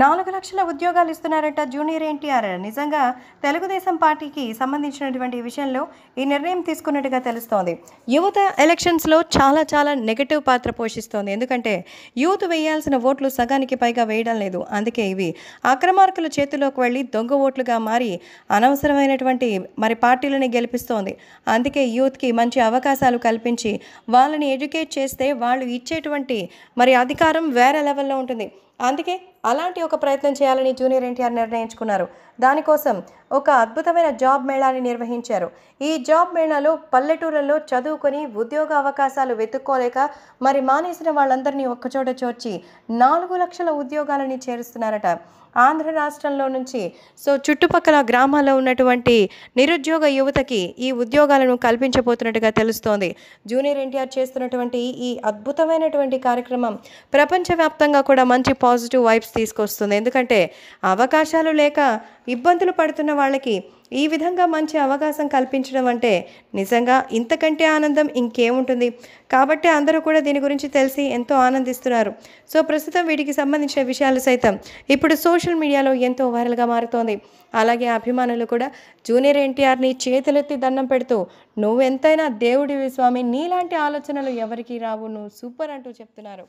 నాలుగు లక్షల ఉద్యోగాలు ఇస్తున్నారట జూనియర్ ఎన్టీఆర్ నిజంగా తెలుగుదేశం పార్టీకి సంబంధించినటువంటి విషయంలో ఈ నిర్ణయం తీసుకున్నట్టుగా తెలుస్తోంది యువత ఎలక్షన్స్లో చాలా చాలా నెగటివ్ పాత్ర పోషిస్తోంది ఎందుకంటే యూత్ వేయాల్సిన ఓట్లు సగానికి పైగా వేయడం లేదు అందుకే ఇవి అక్రమార్కుల చేతిలోకి వెళ్ళి దొంగ ఓట్లుగా మారి అనవసరమైనటువంటి మరి పార్టీలని గెలిపిస్తోంది అందుకే యూత్కి మంచి అవకాశాలు కల్పించి వాళ్ళని ఎడ్యుకేట్ చేస్తే వాళ్ళు ఇచ్చేటువంటి మరి అధికారం వేరే లెవెల్లో ఉంటుంది అందుకే అలాంటి ఒక ప్రయత్నం చేయాలని జూనియర్ ఎన్టీఆర్ నిర్ణయించుకున్నారు దానికోసం ఒక అద్భుతమైన జాబ్ మేళాని నిర్వహించారు ఈ జాబ్ మేళాలో పల్లెటూర్లలో చదువుకొని ఉద్యోగ అవకాశాలు వెతుక్కోలేక మరి మానేసిన వాళ్ళందరినీ ఒక్కచోట చోర్చి నాలుగు లక్షల ఉద్యోగాలని చేరుస్తున్నారట ఆంధ్ర రాష్ట్రంలో నుంచి సో చుట్టుపక్కల గ్రామాల్లో ఉన్నటువంటి నిరుద్యోగ యువతకి ఈ ఉద్యోగాలను కల్పించబోతున్నట్టుగా తెలుస్తోంది జూనియర్ ఎన్టీఆర్ చేస్తున్నటువంటి ఈ అద్భుతమైనటువంటి కార్యక్రమం ప్రపంచవ్యాప్తంగా కూడా మంచి పాజిటివ్ వైబ్స్ తీసుకొస్తుంది ఎందుకంటే అవకాశాలు లేక ఇబ్బందులు పడుతున్న వాళ్ళకి ఈ విధంగా మంచి అవకాశం కల్పించడం అంటే నిజంగా ఇంతకంటే ఆనందం ఇంకేముంటుంది కాబట్టి అందరూ కూడా దీని గురించి తెలిసి ఎంతో ఆనందిస్తున్నారు సో ప్రస్తుతం వీటికి సంబంధించిన విషయాలు సైతం ఇప్పుడు సోషల్ మీడియాలో ఎంతో వైరల్గా మారుతోంది అలాగే అభిమానులు కూడా జూనియర్ ఎన్టీఆర్ని చేతులెత్తి దండం పెడుతూ నువ్వెంతైనా దేవుడివి స్వామి నీలాంటి ఆలోచనలు ఎవరికీ రావు నువ్వు సూపర్ అంటూ చెప్తున్నారు